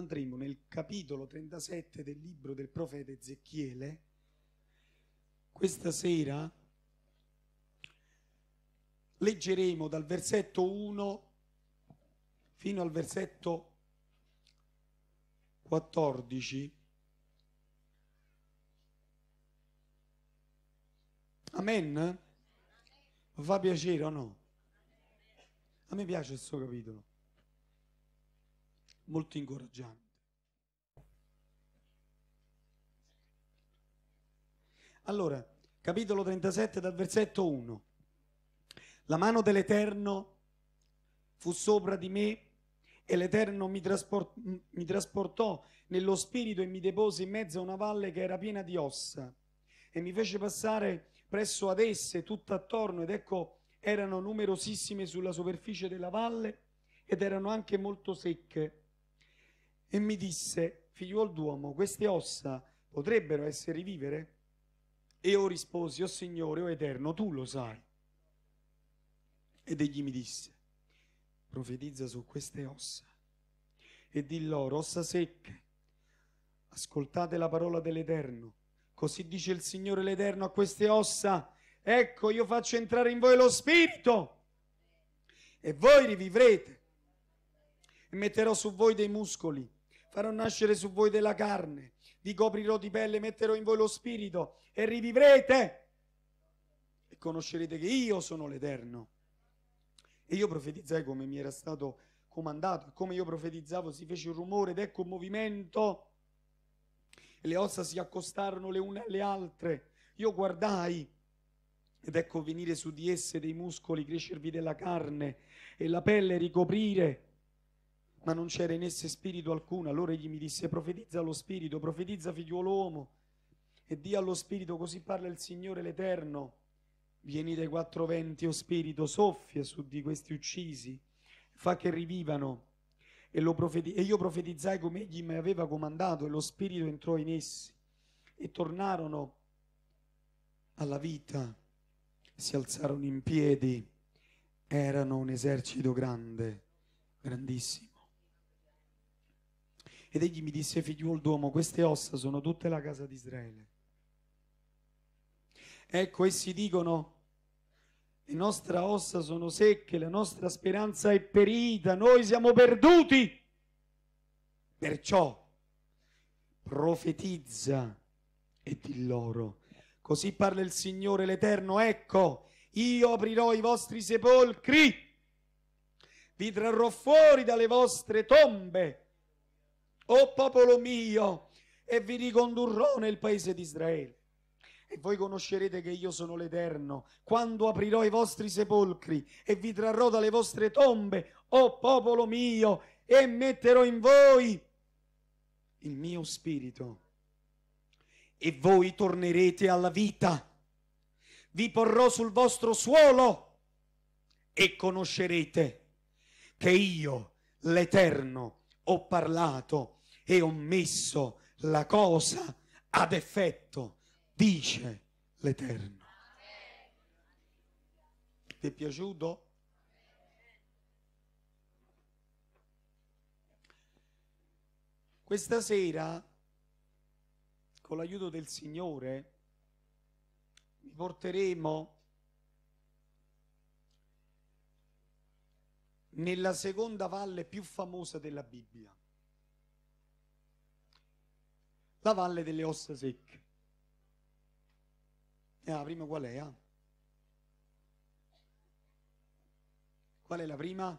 andremo nel capitolo 37 del libro del profeta Ezechiele. Questa sera leggeremo dal versetto 1 fino al versetto 14. Amen? Vi fa piacere o no? A me piace questo capitolo molto incoraggiante. Allora, capitolo 37 dal versetto 1. La mano dell'Eterno fu sopra di me e l'Eterno mi, trasport- mi trasportò nello spirito e mi depose in mezzo a una valle che era piena di ossa e mi fece passare presso ad esse tutt'attorno ed ecco erano numerosissime sulla superficie della valle ed erano anche molto secche e mi disse, figliuol d'uomo, queste ossa potrebbero essere vivere? E io risposi, o oh Signore, o oh Eterno, tu lo sai. Ed egli mi disse, profetizza su queste ossa e di loro, ossa secche, ascoltate la parola dell'Eterno. Così dice il Signore l'Eterno a queste ossa, ecco io faccio entrare in voi lo Spirito e voi rivivrete e metterò su voi dei muscoli farò nascere su voi della carne, vi coprirò di pelle, metterò in voi lo spirito e rivivrete e conoscerete che io sono l'Eterno. E io profetizzai come mi era stato comandato, e come io profetizzavo si fece un rumore ed ecco un movimento. E le ossa si accostarono le une alle altre. Io guardai ed ecco venire su di esse dei muscoli, crescervi della carne e la pelle ricoprire ma non c'era in esse spirito alcuno. Allora egli mi disse, profetizza lo spirito, profetizza figliuolo uomo, e di allo spirito, così parla il Signore l'Eterno. Vieni dai quattro venti, o oh spirito, soffia su di questi uccisi, fa che rivivano. E, profeti- e io profetizzai come egli mi aveva comandato, e lo spirito entrò in essi, e tornarono alla vita, si alzarono in piedi, erano un esercito grande, grandissimo. Ed egli mi disse, figliuol d'uomo, queste ossa sono tutte la casa di Israele. Ecco, essi dicono, le nostre ossa sono secche, la nostra speranza è perita, noi siamo perduti. Perciò profetizza e di loro. Così parla il Signore l'Eterno, ecco, io aprirò i vostri sepolcri, vi trarrò fuori dalle vostre tombe o popolo mio, e vi ricondurrò nel paese di Israele. E voi conoscerete che io sono l'Eterno, quando aprirò i vostri sepolcri e vi trarrò dalle vostre tombe, o popolo mio, e metterò in voi il mio spirito. E voi tornerete alla vita. Vi porrò sul vostro suolo e conoscerete che io, l'Eterno, ho parlato e ho messo la cosa ad effetto, dice l'Eterno. Ti è piaciuto? Questa sera, con l'aiuto del Signore, vi porteremo nella seconda valle più famosa della Bibbia la valle delle ossa secche. E eh, la prima qual è? Eh? Qual è la prima?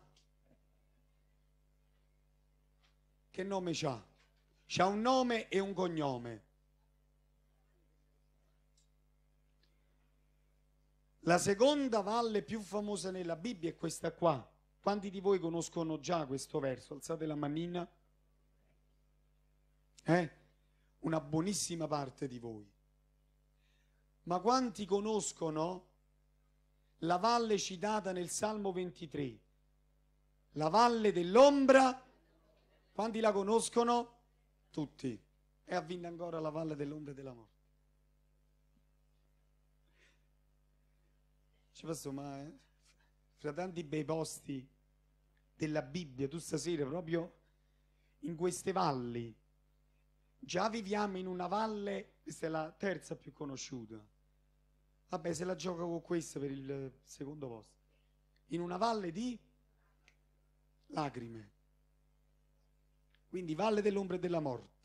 Che nome c'ha? C'ha un nome e un cognome. La seconda valle più famosa nella Bibbia è questa qua. Quanti di voi conoscono già questo verso? Alzate la manina. Eh? una buonissima parte di voi. Ma quanti conoscono la valle citata nel Salmo 23? La valle dell'ombra, quanti la conoscono? Tutti. E avvinna ancora la valle dell'ombra e della morte. Ci passo, ma eh? fra tanti bei posti della Bibbia, tu stasera proprio in queste valli Già viviamo in una valle, questa è la terza più conosciuta. Vabbè, se la gioco con questa per il secondo posto. In una valle di lacrime. Quindi valle dell'ombra e della morte,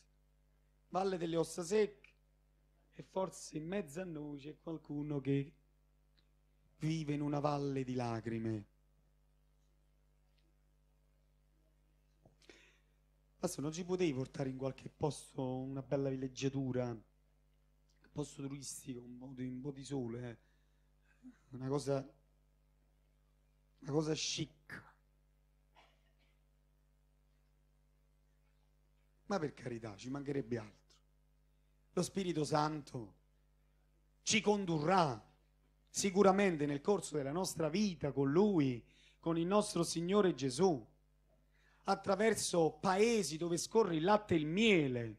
valle delle ossa secche e forse in mezzo a noi c'è qualcuno che vive in una valle di lacrime. Adesso non ci potevi portare in qualche posto una bella villeggiatura, un posto turistico, un po' di, un po di sole, eh? una cosa, una cosa chic. Ma per carità, ci mancherebbe altro. Lo Spirito Santo ci condurrà sicuramente nel corso della nostra vita con Lui, con il nostro Signore Gesù attraverso paesi dove scorre il latte e il miele,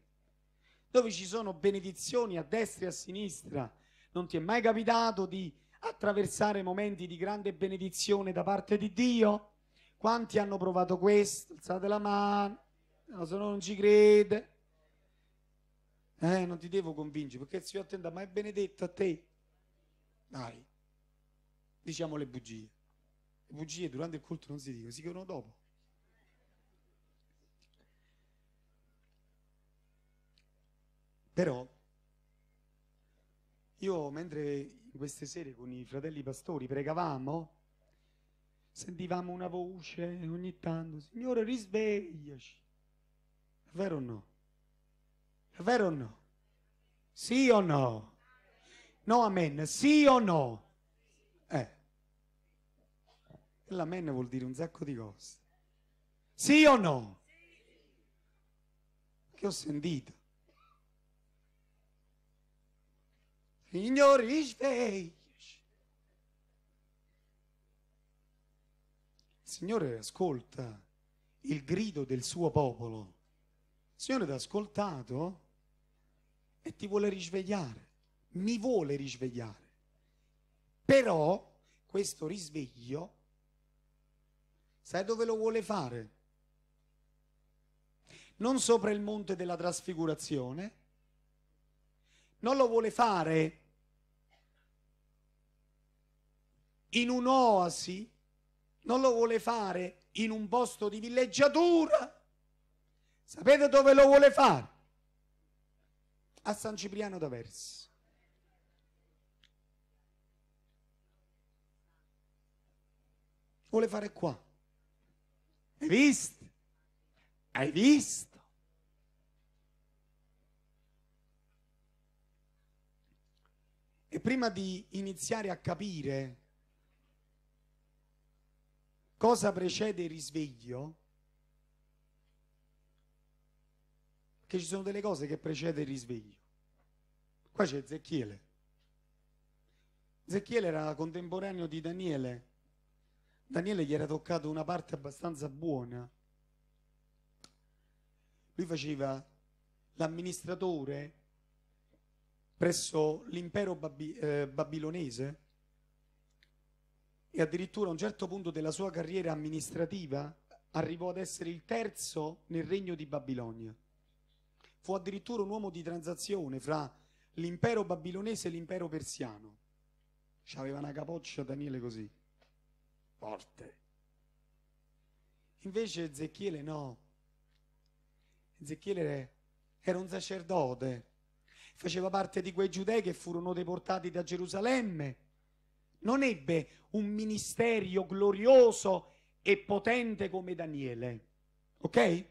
dove ci sono benedizioni a destra e a sinistra. Non ti è mai capitato di attraversare momenti di grande benedizione da parte di Dio? Quanti hanno provato questo? Alzate la mano, se no non ci crede. Eh, non ti devo convincere perché il Signore attenda, ma è benedetto a te. Dai, diciamo le bugie. Le bugie durante il culto non si dicono, si dicono dopo. Però io mentre in queste sere con i fratelli pastori pregavamo, sentivamo una voce ogni tanto, Signore risvegliaci. È vero o no? È vero o no? Sì o no? No, amen, sì o no? Eh. E l'amen vuol dire un sacco di cose. Sì o no? Che ho sentito. Signori, svegli. Il Signore ascolta il grido del suo popolo. Il Signore ti ha ascoltato e ti vuole risvegliare, mi vuole risvegliare. Però questo risveglio, sai dove lo vuole fare? Non sopra il monte della trasfigurazione, non lo vuole fare in un'oasi, non lo vuole fare in un posto di villeggiatura. Sapete dove lo vuole fare? A San Cipriano d'Aversa. Vuole fare qua. Hai visto? Hai visto? E prima di iniziare a capire Cosa precede il risveglio? Che ci sono delle cose che precede il risveglio. Qua c'è Zecchiele. Zecchiele era contemporaneo di Daniele. Daniele gli era toccato una parte abbastanza buona. Lui faceva l'amministratore presso l'impero babi- eh, babilonese e addirittura a un certo punto della sua carriera amministrativa arrivò ad essere il terzo nel regno di Babilonia. Fu addirittura un uomo di transazione fra l'impero babilonese e l'impero persiano. C'aveva una capoccia Daniele così, forte. Invece Ezechiele no. Ezechiele era un sacerdote, faceva parte di quei giudei che furono deportati da Gerusalemme non ebbe un ministerio glorioso e potente come Daniele, ok?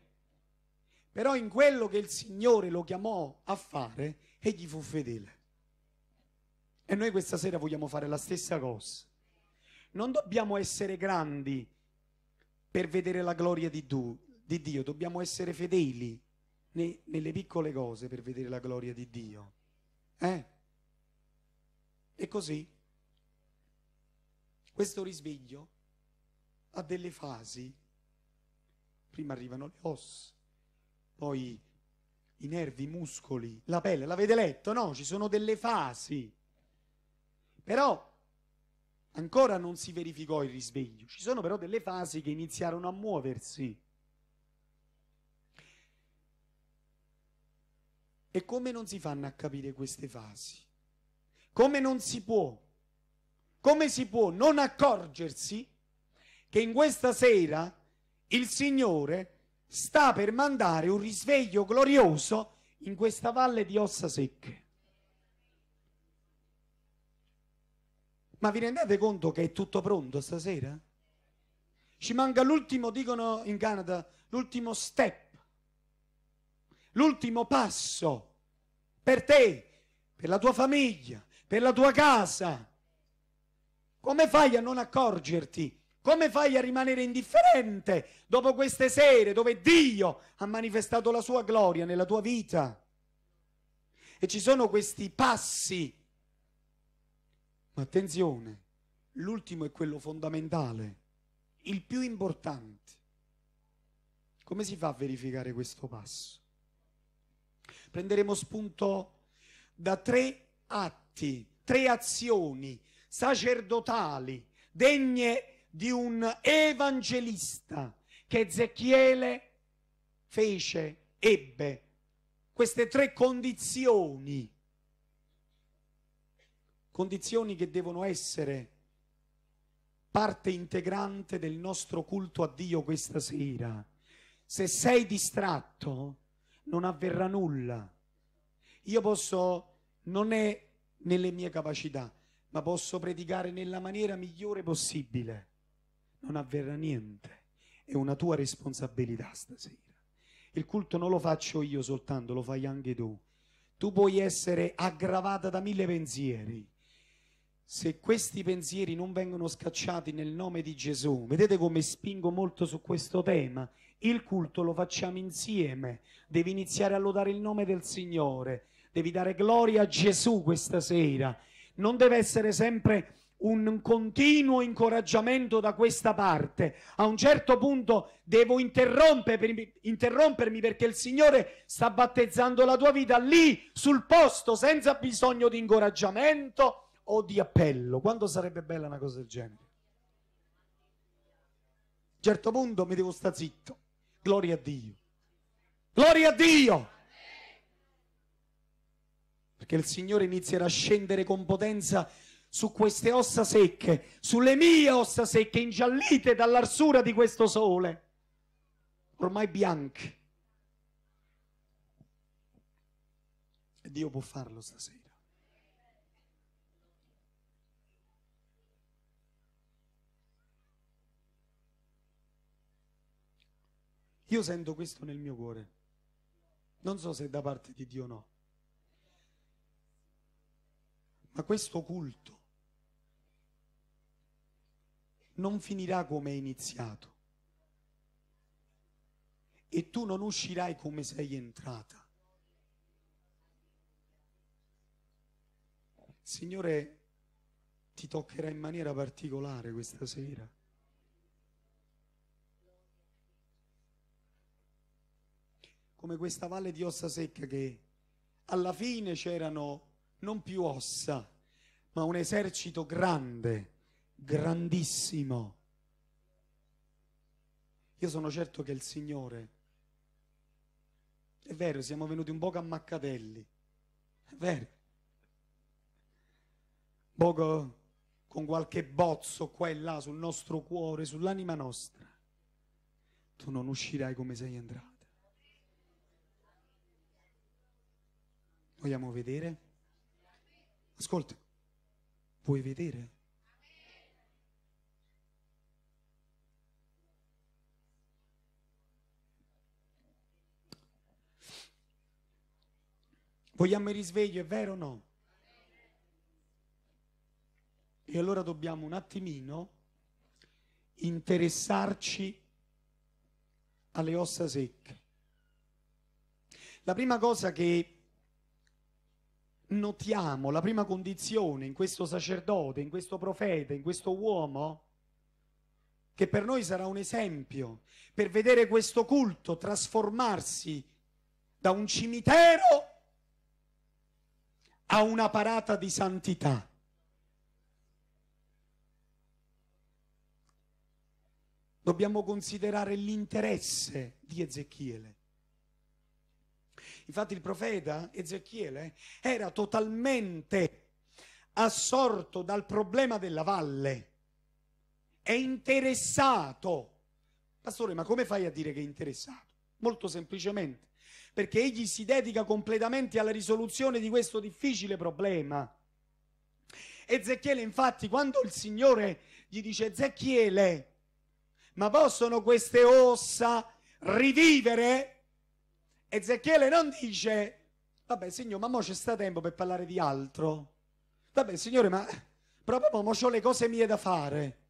Però in quello che il Signore lo chiamò a fare, egli fu fedele. E noi questa sera vogliamo fare la stessa cosa. Non dobbiamo essere grandi per vedere la gloria di, du, di Dio, dobbiamo essere fedeli ne, nelle piccole cose per vedere la gloria di Dio. Eh? E così questo risveglio ha delle fasi. Prima arrivano le ossa, poi i nervi, i muscoli, la pelle. L'avete letto? No, ci sono delle fasi. Però ancora non si verificò il risveglio. Ci sono però delle fasi che iniziarono a muoversi. E come non si fanno a capire queste fasi? Come non si può come si può non accorgersi che in questa sera il Signore sta per mandare un risveglio glorioso in questa valle di ossa secche? Ma vi rendete conto che è tutto pronto stasera? Ci manca l'ultimo, dicono in Canada, l'ultimo step, l'ultimo passo per te, per la tua famiglia, per la tua casa, come fai a non accorgerti? Come fai a rimanere indifferente dopo queste sere dove Dio ha manifestato la sua gloria nella tua vita? E ci sono questi passi. Ma attenzione, l'ultimo è quello fondamentale, il più importante. Come si fa a verificare questo passo? Prenderemo spunto da tre atti, tre azioni sacerdotali, degne di un evangelista che Ezechiele fece, ebbe. Queste tre condizioni, condizioni che devono essere parte integrante del nostro culto a Dio questa sera. Se sei distratto, non avverrà nulla. Io posso, non è nelle mie capacità, ma posso predicare nella maniera migliore possibile. Non avverrà niente, è una tua responsabilità stasera. Il culto non lo faccio io soltanto, lo fai anche tu. Tu puoi essere aggravata da mille pensieri. Se questi pensieri non vengono scacciati nel nome di Gesù, vedete come spingo molto su questo tema. Il culto lo facciamo insieme. Devi iniziare a lodare il nome del Signore. Devi dare gloria a Gesù questa sera non deve essere sempre un continuo incoraggiamento da questa parte. A un certo punto devo interrompermi perché il Signore sta battezzando la tua vita lì, sul posto, senza bisogno di incoraggiamento o di appello. Quanto sarebbe bella una cosa del genere? A un certo punto mi devo stare zitto. Gloria a Dio. Gloria a Dio. Perché il Signore inizierà a scendere con potenza su queste ossa secche, sulle mie ossa secche, ingiallite dall'arsura di questo sole, ormai bianche. E Dio può farlo stasera. Io sento questo nel mio cuore. Non so se è da parte di Dio o no. Ma questo culto non finirà come è iniziato e tu non uscirai come sei entrata. Signore, ti toccherà in maniera particolare questa sera. Come questa valle di ossa secca che alla fine c'erano non più ossa, ma un esercito grande, grandissimo. Io sono certo che il Signore, è vero, siamo venuti un po' ammaccatelli, è vero, un poco con qualche bozzo qua e là sul nostro cuore, sull'anima nostra, tu non uscirai come sei entrata. Vogliamo vedere? Ascolta, vuoi vedere? Vogliamo il risveglio, è vero o no? E allora dobbiamo un attimino interessarci alle ossa secche. La prima cosa che notiamo la prima condizione in questo sacerdote, in questo profeta, in questo uomo, che per noi sarà un esempio, per vedere questo culto trasformarsi da un cimitero a una parata di santità. Dobbiamo considerare l'interesse di Ezechiele Infatti il profeta Ezechiele eh, era totalmente assorto dal problema della valle, è interessato. Pastore, ma come fai a dire che è interessato? Molto semplicemente, perché egli si dedica completamente alla risoluzione di questo difficile problema. Ezechiele, infatti, quando il Signore gli dice, Ezechiele, ma possono queste ossa rivivere? Ezechiele non dice, vabbè signore, ma mo c'è sta tempo per parlare di altro. Vabbè signore, ma proprio mo ho le cose mie da fare.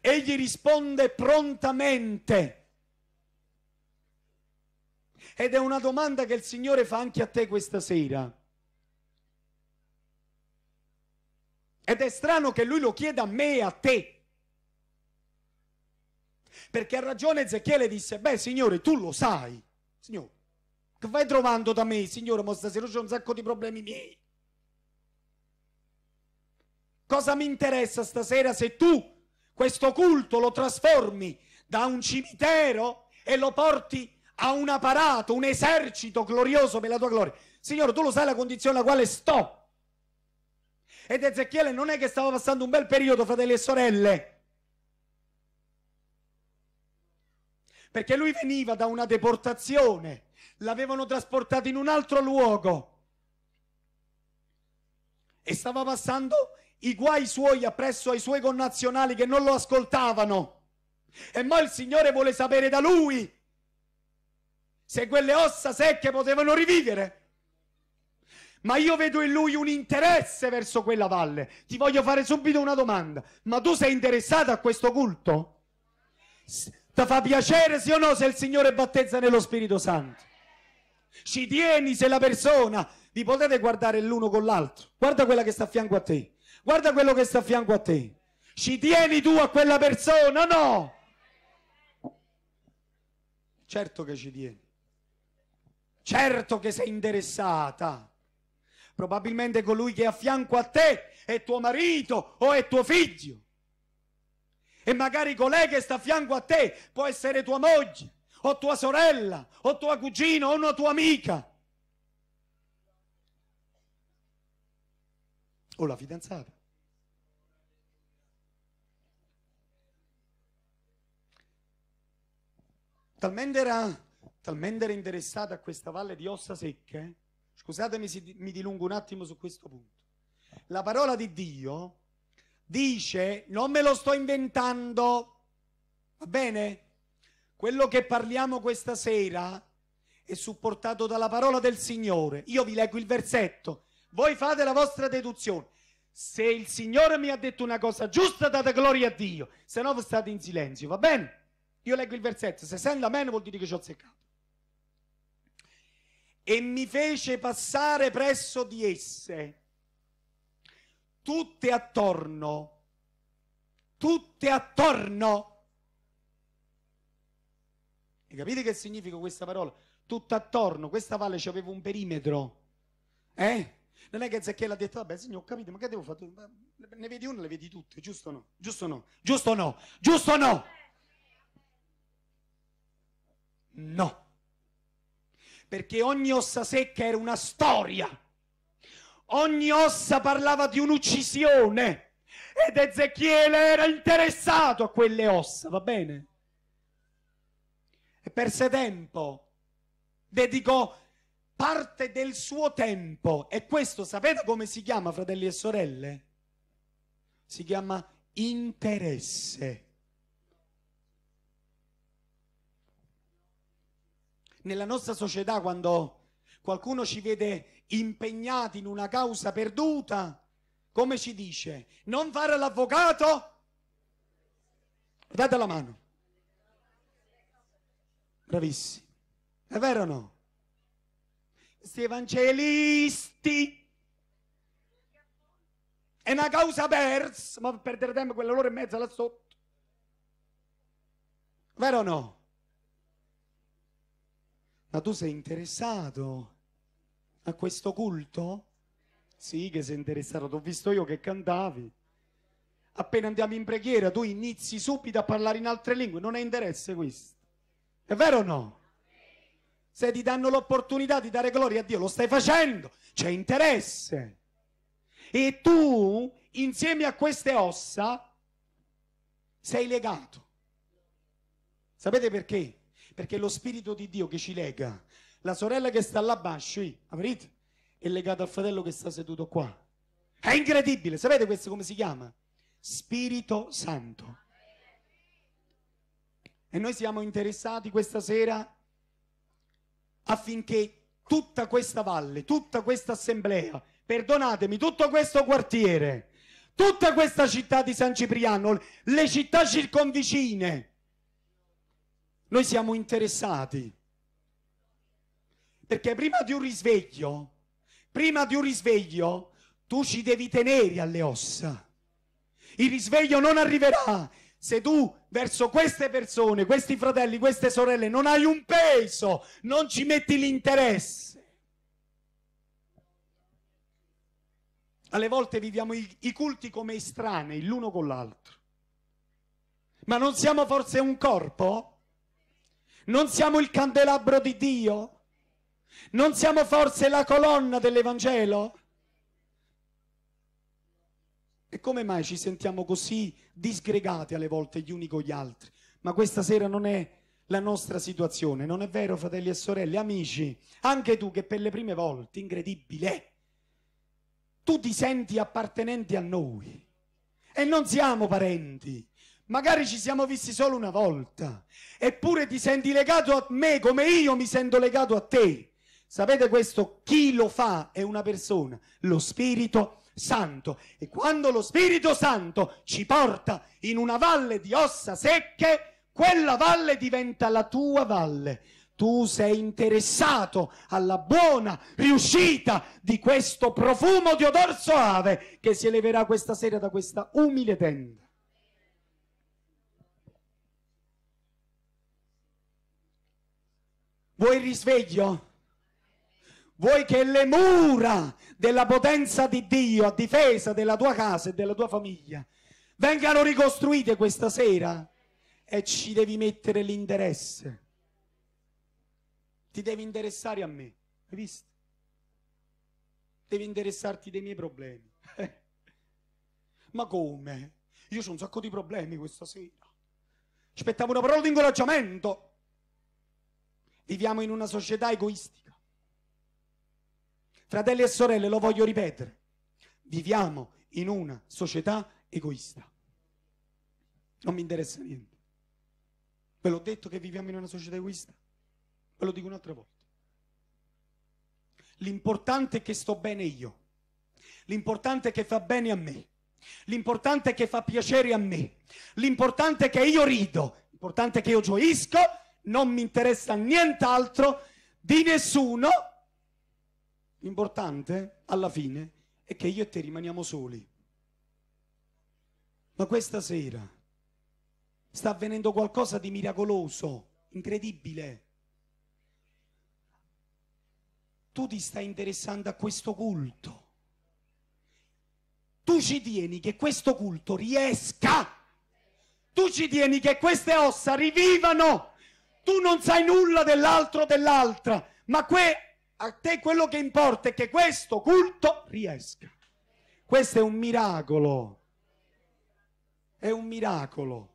Egli risponde prontamente. Ed è una domanda che il Signore fa anche a te questa sera. Ed è strano che lui lo chieda a me e a te. Perché ha ragione Ezechiele disse, beh Signore, tu lo sai. Signore, che vai trovando da me, signore, ma stasera c'è un sacco di problemi miei. Cosa mi interessa stasera se tu questo culto lo trasformi da un cimitero e lo porti a un apparato, un esercito glorioso per la tua gloria? Signore, tu lo sai la condizione alla quale sto. Ed Ezechiele non è che stava passando un bel periodo, fratelli e sorelle. perché lui veniva da una deportazione, l'avevano trasportato in un altro luogo e stava passando i guai suoi appresso ai suoi connazionali che non lo ascoltavano. E mo' il Signore vuole sapere da lui se quelle ossa secche potevano rivivere. Ma io vedo in lui un interesse verso quella valle. Ti voglio fare subito una domanda. Ma tu sei interessato a questo culto? Ti fa piacere sì o no se il Signore battezza nello Spirito Santo? Ci tieni se la persona vi potete guardare l'uno con l'altro. Guarda quella che sta a fianco a te. Guarda quello che sta a fianco a te. Ci tieni tu a quella persona? No. Certo che ci tieni. Certo che sei interessata. Probabilmente colui che è a fianco a te è tuo marito o è tuo figlio e magari colei che sta a fianco a te può essere tua moglie o tua sorella o tua cugina o una tua amica. O la fidanzata. Talmente era, talmente era interessata a questa valle di ossa secche, eh? scusatemi se mi dilungo un attimo su questo punto. La parola di Dio dice, non me lo sto inventando, va bene? Quello che parliamo questa sera è supportato dalla parola del Signore. Io vi leggo il versetto, voi fate la vostra deduzione. Se il Signore mi ha detto una cosa giusta, date gloria a Dio, se no state in silenzio, va bene? Io leggo il versetto, se sento amen vuol dire che ci ho seccato. E mi fece passare presso di esse tutte attorno, tutte attorno. E capite che significa questa parola? Tutto attorno, questa valle aveva un perimetro. Eh? Non è che Zacchella ha detto, vabbè signore, ho capito, ma che devo fare? Ne vedi una, le vedi tutte, giusto o no? Giusto o no? Giusto no? Giusto no? No. Perché ogni ossa secca era una storia Ogni ossa parlava di un'uccisione ed Ezechiele era interessato a quelle ossa, va bene? E perse tempo, dedicò parte del suo tempo e questo sapete come si chiama, fratelli e sorelle? Si chiama interesse. Nella nostra società quando qualcuno ci vede impegnati in una causa perduta, come ci dice, non fare l'avvocato. Date la mano. Bravissimi. È vero o no? Questi evangelisti. È una causa persa, ma per perdere tempo loro e mezza là sotto. Vero o no? Ma tu sei interessato a questo culto? Sì, che sei interessato, ti ho visto io che cantavi. Appena andiamo in preghiera, tu inizi subito a parlare in altre lingue, non è interesse questo. È vero o no? Se ti danno l'opportunità di dare gloria a Dio, lo stai facendo, c'è interesse. E tu, insieme a queste ossa, sei legato. Sapete perché? Perché lo Spirito di Dio che ci lega la sorella che sta là bascio, è legata al fratello che sta seduto qua. È incredibile, sapete questo come si chiama? Spirito Santo. E noi siamo interessati questa sera affinché tutta questa valle, tutta questa assemblea, perdonatemi, tutto questo quartiere, tutta questa città di San Cipriano, le città circonvicine, noi siamo interessati perché prima di un risveglio, prima di un risveglio, tu ci devi tenere alle ossa. Il risveglio non arriverà se tu verso queste persone, questi fratelli, queste sorelle non hai un peso, non ci metti l'interesse. Alle volte viviamo i, i culti come estranei l'uno con l'altro. Ma non siamo forse un corpo? Non siamo il candelabro di Dio? Non siamo forse la colonna dell'Evangelo? E come mai ci sentiamo così disgregati alle volte gli uni con gli altri? Ma questa sera non è la nostra situazione, non è vero fratelli e sorelle, amici, anche tu che per le prime volte, incredibile, tu ti senti appartenente a noi e non siamo parenti, magari ci siamo visti solo una volta, eppure ti senti legato a me come io mi sento legato a te. Sapete questo? Chi lo fa è una persona, lo Spirito Santo. E quando lo Spirito Santo ci porta in una valle di ossa secche, quella valle diventa la tua valle. Tu sei interessato alla buona riuscita di questo profumo di odor soave che si eleverà questa sera da questa umile tenda. Vuoi il risveglio? vuoi che le mura della potenza di Dio a difesa della tua casa e della tua famiglia vengano ricostruite questa sera? E ci devi mettere l'interesse. Ti devi interessare a me, hai visto? Devi interessarti dei miei problemi. Ma come? Io ho un sacco di problemi questa sera. Aspettavo una parola di incoraggiamento. Viviamo in una società egoistica Fratelli e sorelle, lo voglio ripetere, viviamo in una società egoista. Non mi interessa niente. Ve l'ho detto che viviamo in una società egoista? Ve lo dico un'altra volta. L'importante è che sto bene io. L'importante è che fa bene a me. L'importante è che fa piacere a me. L'importante è che io rido. L'importante è che io gioisco. Non mi interessa nient'altro di nessuno L'importante alla fine è che io e te rimaniamo soli. Ma questa sera sta avvenendo qualcosa di miracoloso, incredibile. Tu ti stai interessando a questo culto. Tu ci tieni che questo culto riesca. Tu ci tieni che queste ossa rivivano. Tu non sai nulla dell'altro o dell'altra, ma que a te quello che importa è che questo culto riesca. Questo è un miracolo. È un miracolo.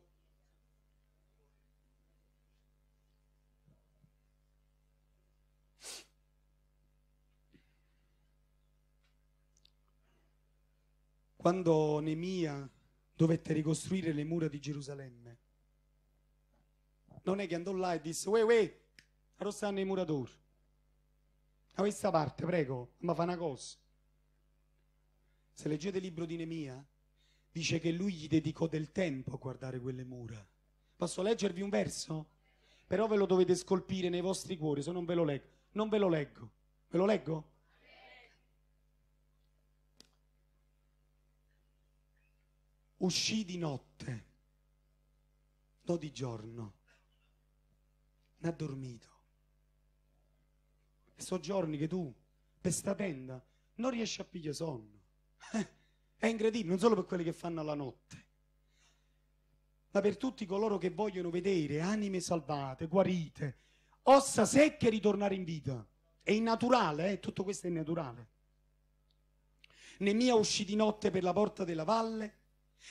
Quando Nemia dovette ricostruire le mura di Gerusalemme, non è che andò là e disse, uè, uè, ora stanno i muratori. Da questa parte, prego, ma fa una cosa. Se leggete il libro di Nemia, dice che lui gli dedicò del tempo a guardare quelle mura. Posso leggervi un verso? Però ve lo dovete scolpire nei vostri cuori, se non ve lo leggo. Non ve lo leggo. Ve lo leggo? Uscì di notte, no di giorno, non ha dormito e soggiorni che tu, per sta tenda, non riesci a pigliare sonno. È incredibile, non solo per quelli che fanno alla notte, ma per tutti coloro che vogliono vedere anime salvate, guarite, ossa secche ritornare in vita. È innaturale, eh? tutto questo è innaturale. Nemia uscì di notte per la porta della valle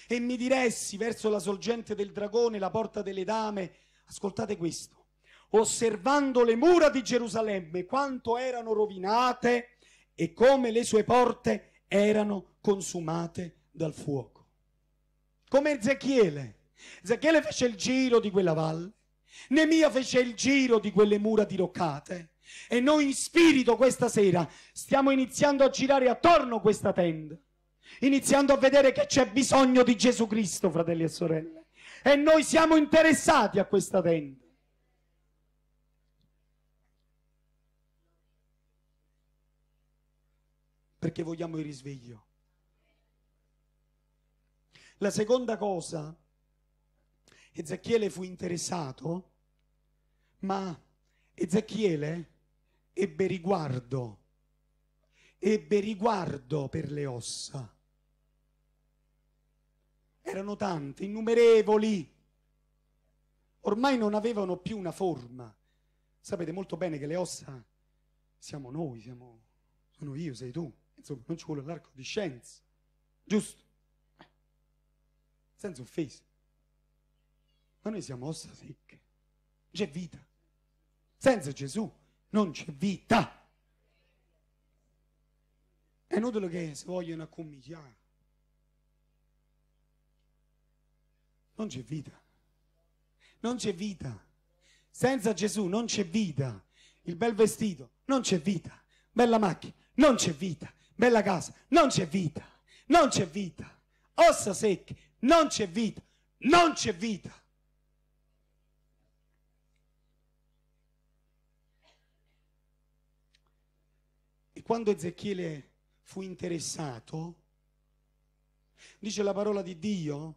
e mi diressi verso la sorgente del dragone, la porta delle dame. Ascoltate questo osservando le mura di Gerusalemme, quanto erano rovinate e come le sue porte erano consumate dal fuoco. Come Ezechiele. Ezechiele fece il giro di quella valle, Nemia fece il giro di quelle mura diroccate. E noi in spirito questa sera stiamo iniziando a girare attorno questa tenda, iniziando a vedere che c'è bisogno di Gesù Cristo, fratelli e sorelle. E noi siamo interessati a questa tenda. perché vogliamo il risveglio. La seconda cosa, Ezechiele fu interessato, ma Ezechiele ebbe riguardo, ebbe riguardo per le ossa. Erano tante, innumerevoli, ormai non avevano più una forma. Sapete molto bene che le ossa siamo noi, siamo, sono io, sei tu insomma non ci vuole l'arco di scienza, giusto? Senza offesa. Ma noi siamo ossa secche, c'è vita. Senza Gesù non c'è vita. È inutile che si vogliono accomigliare. Non c'è vita. Non c'è vita. Senza Gesù non c'è vita. Il bel vestito non c'è vita. Bella macchina non c'è vita bella casa, non c'è vita, non c'è vita, ossa secche, non c'è vita, non c'è vita. E quando Ezechiele fu interessato, dice la parola di Dio,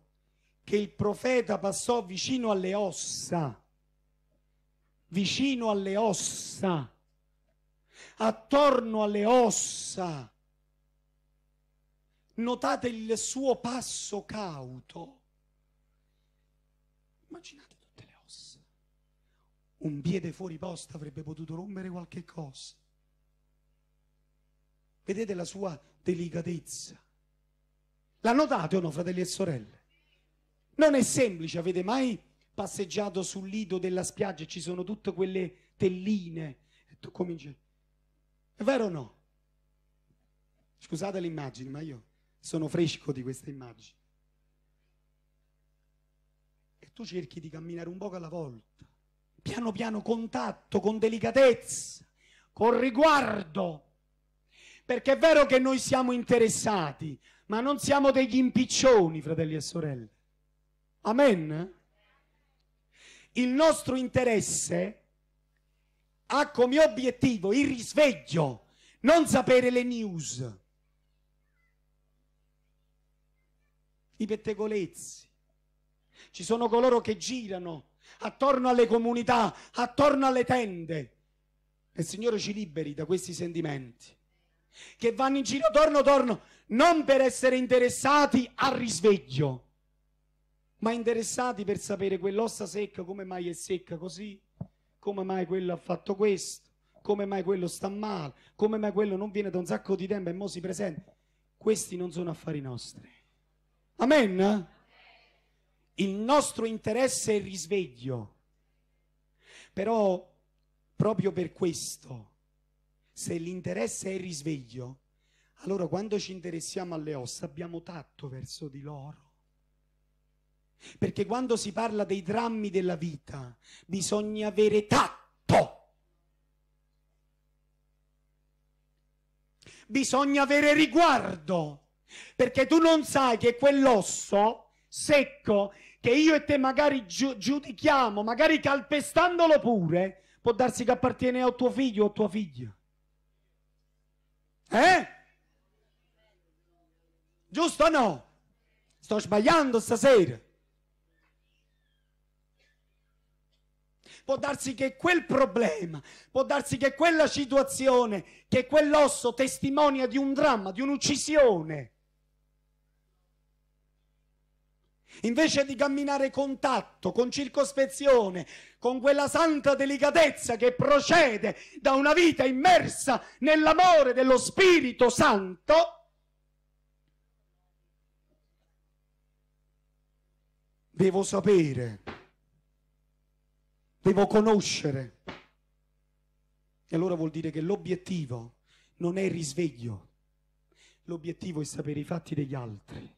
che il profeta passò vicino alle ossa, vicino alle ossa, attorno alle ossa. Notate il suo passo cauto. Immaginate tutte le ossa. Un piede fuori posto avrebbe potuto rompere qualche cosa. Vedete la sua delicatezza. La notate o no, fratelli e sorelle? Non è semplice, avete mai passeggiato sul lido della spiaggia e ci sono tutte quelle telline e tu cominci. È vero o no? Scusate l'immagine, ma io sono fresco di queste immagini. E tu cerchi di camminare un po' alla volta, piano piano contatto, con delicatezza, con riguardo, perché è vero che noi siamo interessati, ma non siamo degli impiccioni, fratelli e sorelle. Amen? Il nostro interesse ha come obiettivo il risveglio, non sapere le news i pettegolezzi, ci sono coloro che girano attorno alle comunità, attorno alle tende. E il Signore ci liberi da questi sentimenti che vanno in giro torno torno non per essere interessati al risveglio ma interessati per sapere quell'ossa secca come mai è secca così come mai quello ha fatto questo come mai quello sta male come mai quello non viene da un sacco di tempo e mo si presenta questi non sono affari nostri Amen? Il nostro interesse è il risveglio. Però proprio per questo, se l'interesse è il risveglio, allora quando ci interessiamo alle ossa abbiamo tatto verso di loro. Perché quando si parla dei drammi della vita bisogna avere tatto. Bisogna avere riguardo perché tu non sai che quell'osso secco che io e te magari giu- giudichiamo, magari calpestandolo pure, può darsi che appartiene a tuo figlio o a tua figlia. Eh? Giusto o no? Sto sbagliando stasera. può darsi che quel problema, può darsi che quella situazione, che quell'osso testimonia di un dramma, di un'uccisione. invece di camminare contatto, con circospezione, con quella santa delicatezza che procede da una vita immersa nell'amore dello Spirito Santo, devo sapere, devo conoscere. E allora vuol dire che l'obiettivo non è il risveglio, l'obiettivo è sapere i fatti degli altri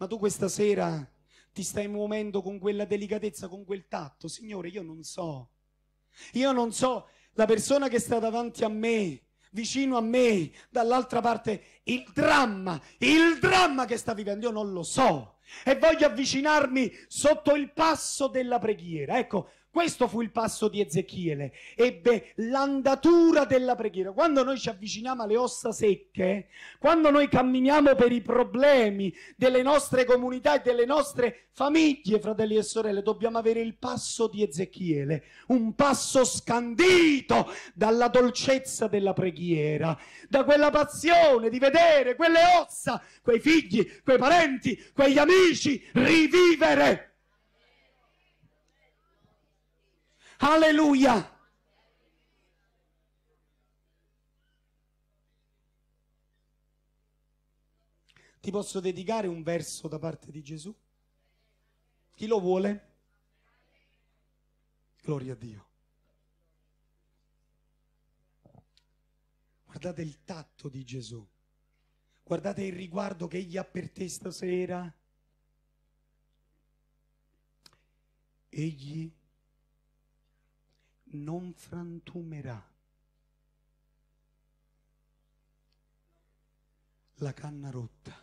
ma tu questa sera ti stai muovendo con quella delicatezza, con quel tatto. Signore, io non so. Io non so la persona che sta davanti a me, vicino a me, dall'altra parte, il dramma, il dramma che sta vivendo, io non lo so. E voglio avvicinarmi sotto il passo della preghiera. Ecco, questo fu il passo di Ezechiele, ebbe l'andatura della preghiera. Quando noi ci avviciniamo alle ossa secche, quando noi camminiamo per i problemi delle nostre comunità e delle nostre famiglie, fratelli e sorelle, dobbiamo avere il passo di Ezechiele, un passo scandito dalla dolcezza della preghiera, da quella passione di vedere quelle ossa, quei figli, quei parenti, quegli amici rivivere Alleluia. Ti posso dedicare un verso da parte di Gesù? Chi lo vuole? Gloria a Dio. Guardate il tatto di Gesù. Guardate il riguardo che egli ha per te stasera. Egli non frantumerà. La canna rotta.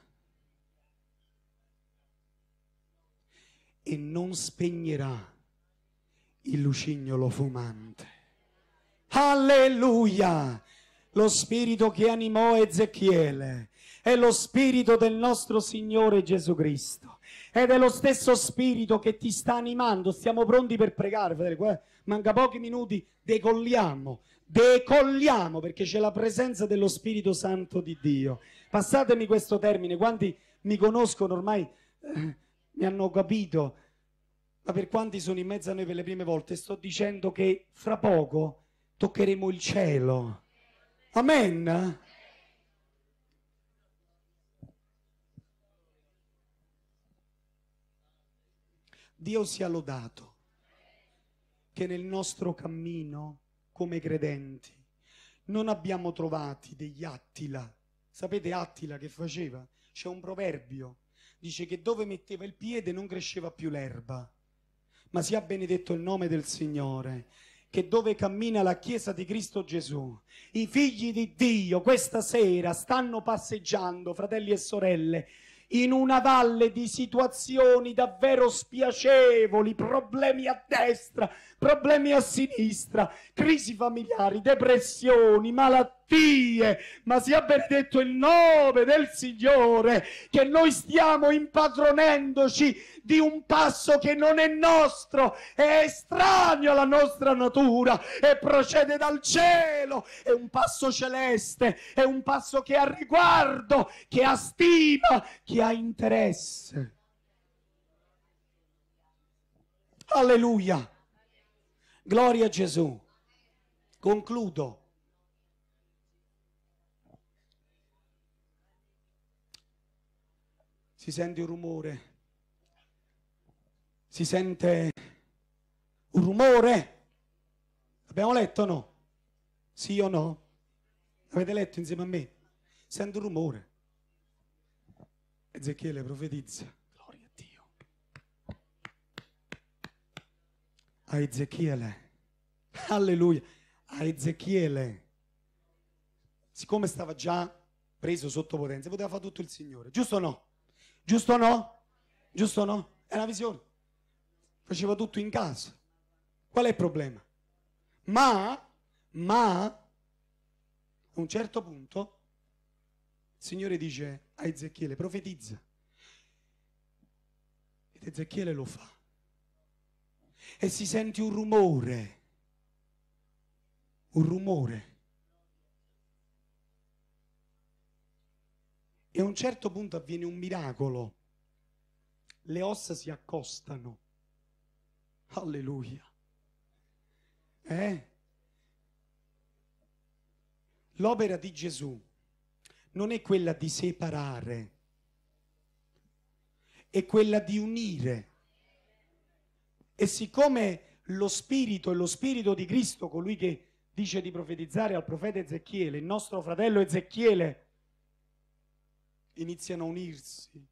E non spegnerà il lucignolo fumante. Alleluia! Lo spirito che animò Ezechiele è lo spirito del nostro Signore Gesù Cristo. Ed è lo stesso spirito che ti sta animando. Stiamo pronti per pregare, fratelli. Eh? Manca pochi minuti, decolliamo. Decolliamo perché c'è la presenza dello Spirito Santo di Dio. Passatemi questo termine, quanti mi conoscono ormai eh, mi hanno capito, ma per quanti sono in mezzo a noi per le prime volte, sto dicendo che fra poco toccheremo il cielo. amen, Amen. Dio sia lodato che nel nostro cammino come credenti non abbiamo trovati degli Attila. Sapete Attila che faceva? C'è un proverbio, dice che dove metteva il piede non cresceva più l'erba, ma sia benedetto il nome del Signore che dove cammina la Chiesa di Cristo Gesù, i figli di Dio questa sera stanno passeggiando, fratelli e sorelle, in una valle di situazioni davvero spiacevoli, problemi a destra, problemi a sinistra, crisi familiari, depressioni, malattie malattie, ma sia benedetto il nome del Signore, che noi stiamo impadronendoci di un passo che non è nostro, è estraneo alla nostra natura e procede dal cielo, è un passo celeste, è un passo che ha riguardo, che ha stima, che ha interesse. Alleluia. Gloria a Gesù. Concludo. si sente un rumore, si sente un rumore. Abbiamo letto o no? Sì o no? Avete letto insieme a me? Sento un rumore. Ezechiele profetizza. Gloria a Dio. A Ezechiele. Alleluia. A Ezechiele. Siccome stava già preso sotto potenza, poteva fare tutto il Signore. Giusto o no? Giusto o no? Giusto o no? È una visione. Faceva tutto in casa. Qual è il problema? Ma, ma, a un certo punto, il Signore dice a Ezechiele, profetizza. Ed Ezechiele lo fa. E si sente un rumore, un rumore E a un certo punto avviene un miracolo. Le ossa si accostano. Alleluia. Eh? L'opera di Gesù non è quella di separare, è quella di unire. E siccome lo Spirito e lo Spirito di Cristo, colui che dice di profetizzare al profeta Ezechiele, il nostro fratello Ezechiele, iniziano a unirsi.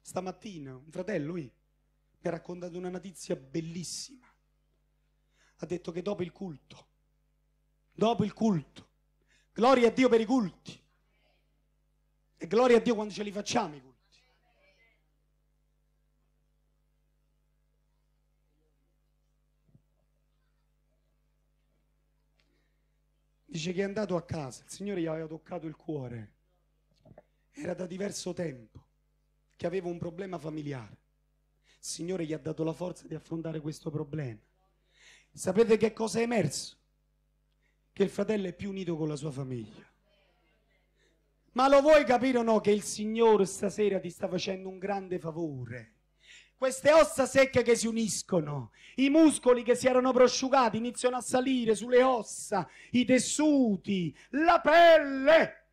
Stamattina un fratello lui mi ha raccontato una notizia bellissima. Ha detto che dopo il culto, dopo il culto, gloria a Dio per i culti. E gloria a Dio quando ce li facciamo i culti. Dice che è andato a casa, il Signore gli aveva toccato il cuore era da diverso tempo che aveva un problema familiare. Il Signore gli ha dato la forza di affrontare questo problema. Sapete che cosa è emerso? Che il fratello è più unito con la sua famiglia. Ma lo vuoi capire o no che il Signore stasera ti sta facendo un grande favore? Queste ossa secche che si uniscono, i muscoli che si erano prosciugati iniziano a salire sulle ossa, i tessuti, la pelle.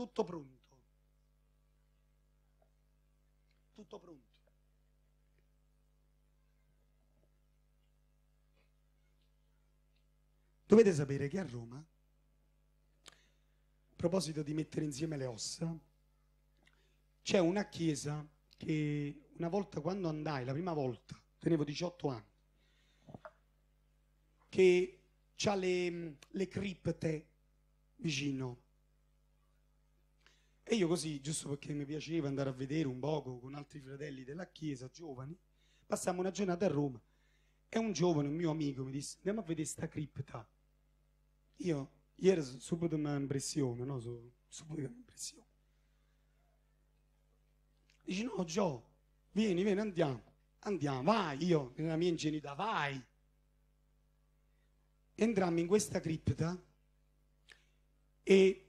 tutto pronto. Tutto pronto. Dovete sapere che a Roma, a proposito di mettere insieme le ossa, c'è una chiesa che una volta quando andai, la prima volta, tenevo 18 anni, che ha le, le cripte vicino e io così, giusto perché mi piaceva andare a vedere un poco con altri fratelli della chiesa, giovani, passammo una giornata a Roma. E un giovane, un mio amico, mi disse, andiamo a vedere questa cripta. Io, ieri, subito mi ha impressione, no? Subito mi impressione. Dici, no, Gio, vieni, vieni, andiamo. Andiamo, vai, io, nella mia ingenuità, vai. Entrammo in questa cripta e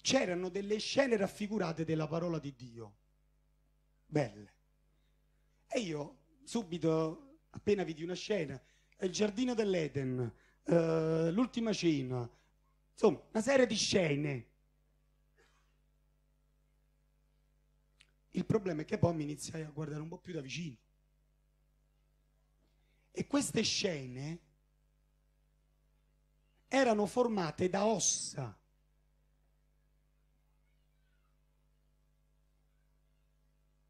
c'erano delle scene raffigurate della parola di Dio, belle. E io subito, appena vidi una scena, il giardino dell'Eden, eh, l'ultima cena, insomma, una serie di scene. Il problema è che poi mi iniziai a guardare un po' più da vicino. E queste scene erano formate da ossa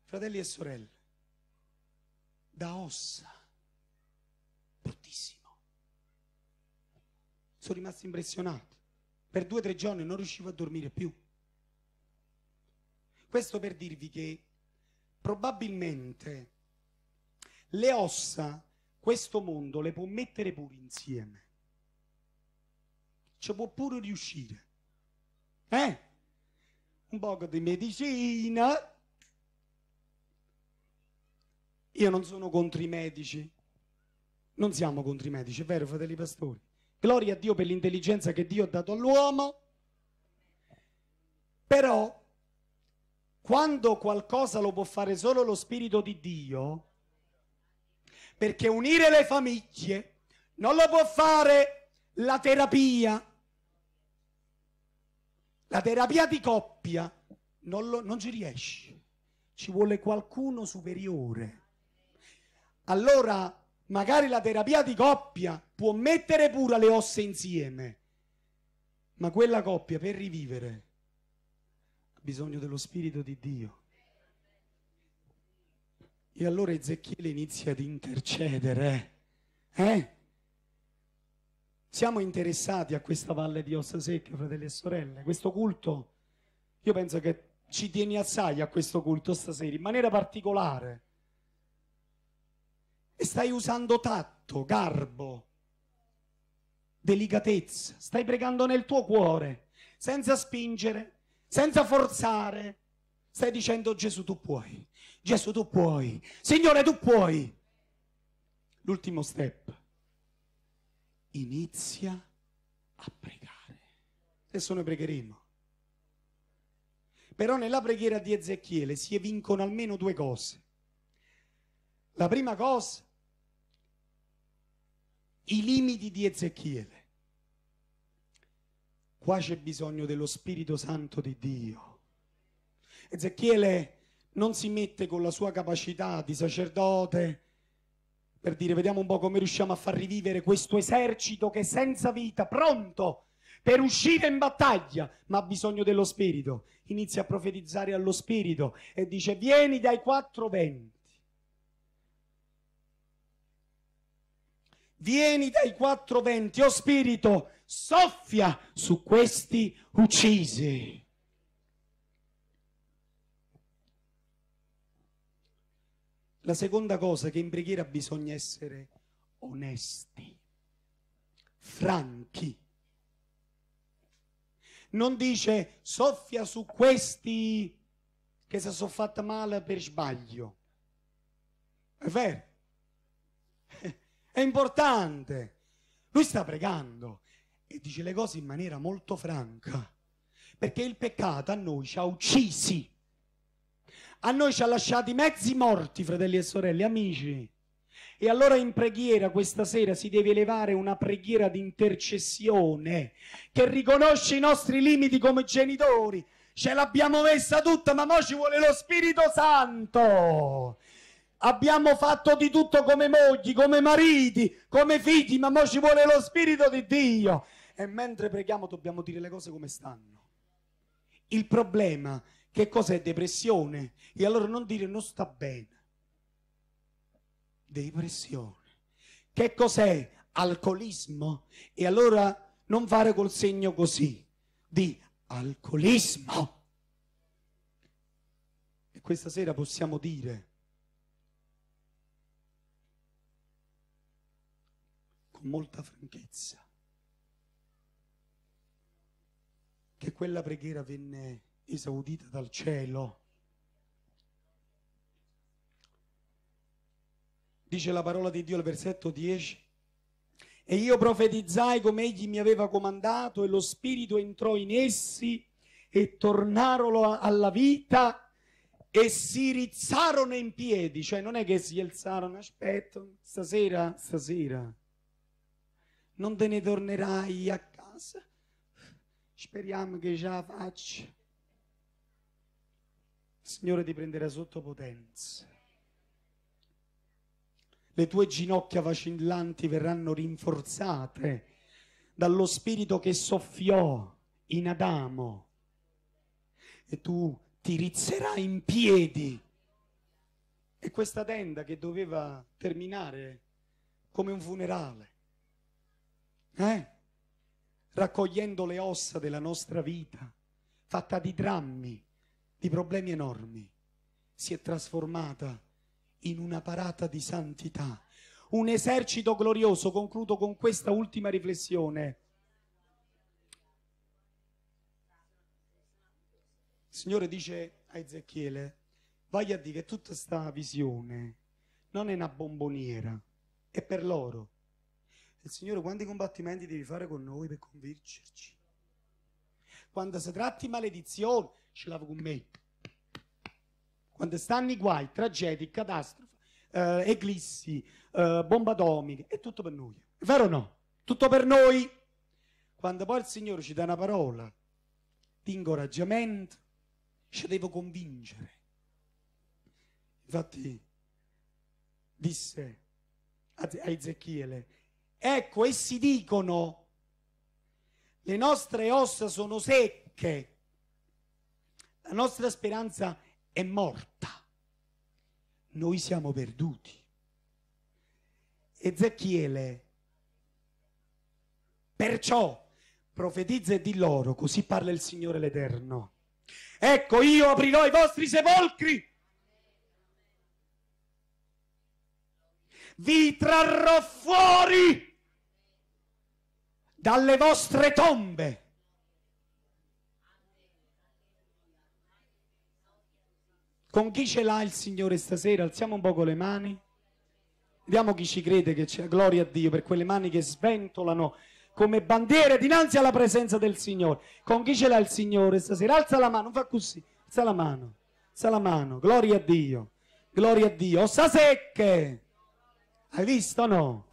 fratelli e sorelle, da ossa, bruttissimo. Sono rimasto impressionato. Per due o tre giorni non riuscivo a dormire più. Questo per dirvi che probabilmente le ossa questo mondo le può mettere pure insieme. Ci può pure riuscire. Eh? Un po' di medicina, io non sono contro i medici, non siamo contro i medici, è vero, fratelli pastori. Gloria a Dio per l'intelligenza che Dio ha dato all'uomo, però quando qualcosa lo può fare solo lo Spirito di Dio, perché unire le famiglie non lo può fare la terapia, la terapia di coppia non, lo, non ci riesce, ci vuole qualcuno superiore allora magari la terapia di coppia può mettere pure le ossa insieme, ma quella coppia per rivivere ha bisogno dello Spirito di Dio. E allora Ezechiele inizia ad intercedere. Eh? eh? Siamo interessati a questa valle di ossa secche, fratelli e sorelle. Questo culto, io penso che ci tieni assai a questo culto stasera, in maniera particolare e stai usando tatto, garbo, delicatezza. Stai pregando nel tuo cuore, senza spingere, senza forzare. Stai dicendo Gesù tu puoi, Gesù tu puoi, Signore tu puoi. L'ultimo step. Inizia a pregare. Adesso noi pregheremo. Però nella preghiera di Ezechiele si evincono almeno due cose. La prima cosa i limiti di Ezechiele. Qua c'è bisogno dello Spirito Santo di Dio. Ezechiele non si mette con la sua capacità di sacerdote per dire vediamo un po' come riusciamo a far rivivere questo esercito che è senza vita, pronto per uscire in battaglia, ma ha bisogno dello Spirito. Inizia a profetizzare allo Spirito e dice vieni dai quattro venti vieni dai quattro venti, o oh spirito, soffia su questi uccisi. La seconda cosa che in preghiera bisogna essere onesti, franchi. Non dice soffia su questi che si sono fatta male per sbaglio. È vero è importante. Lui sta pregando e dice le cose in maniera molto franca, perché il peccato a noi ci ha uccisi, a noi ci ha lasciati mezzi morti, fratelli e sorelle, amici. E allora in preghiera questa sera si deve elevare una preghiera di intercessione che riconosce i nostri limiti come genitori. Ce l'abbiamo messa tutta, ma mo ci vuole lo Spirito Santo Abbiamo fatto di tutto come mogli, come mariti, come figli, ma mo ci vuole lo Spirito di Dio. E mentre preghiamo dobbiamo dire le cose come stanno. Il problema che cos'è depressione? E allora non dire non sta bene. Depressione. Che cos'è? Alcolismo. E allora non fare col segno così, di alcolismo. E questa sera possiamo dire con molta franchezza che quella preghiera venne esaudita dal cielo. Dice la parola di Dio al versetto 10. E io profetizzai come egli mi aveva comandato e lo Spirito entrò in essi e tornarono alla vita e si rizzarono in piedi. Cioè non è che si alzarono, aspetta, stasera, stasera, non te ne tornerai a casa. Speriamo che già la faccia. Il Signore ti prenderà sotto potenza. Le tue ginocchia vacillanti verranno rinforzate dallo spirito che soffiò in Adamo e tu ti rizzerai in piedi. E questa tenda che doveva terminare come un funerale eh? raccogliendo le ossa della nostra vita, fatta di drammi, di problemi enormi, si è trasformata in una parata di santità, un esercito glorioso. Concludo con questa ultima riflessione. Il Signore dice a Ezechiele, vai a dire che tutta questa visione non è una bomboniera, è per loro il Signore quanti combattimenti devi fare con noi per convincerci? Quando si tratti maledizione, ce l'avo con me. Quando stanno i guai, tragedie, catastrofe eh, eclissi, eh, bomba atomica, è tutto per noi. È vero o no? Tutto per noi. Quando poi il Signore ci dà una parola di incoraggiamento, ci devo convincere. Infatti disse a Ezechiele, Ecco, essi dicono, le nostre ossa sono secche, la nostra speranza è morta, noi siamo perduti. E Ezechiele, perciò profetizza e di loro, così parla il Signore l'Eterno. Ecco, io aprirò i vostri sepolcri. Vi trarrò fuori dalle vostre tombe. Con chi ce l'ha il Signore stasera? Alziamo un poco le mani. Vediamo chi ci crede che c'è. Gloria a Dio per quelle mani che sventolano come bandiere dinanzi alla presenza del Signore. Con chi ce l'ha il Signore stasera? Alza la mano, fa così. Alza la mano, alza la mano. Gloria a Dio, gloria a Dio. sa secche. Hai visto o no?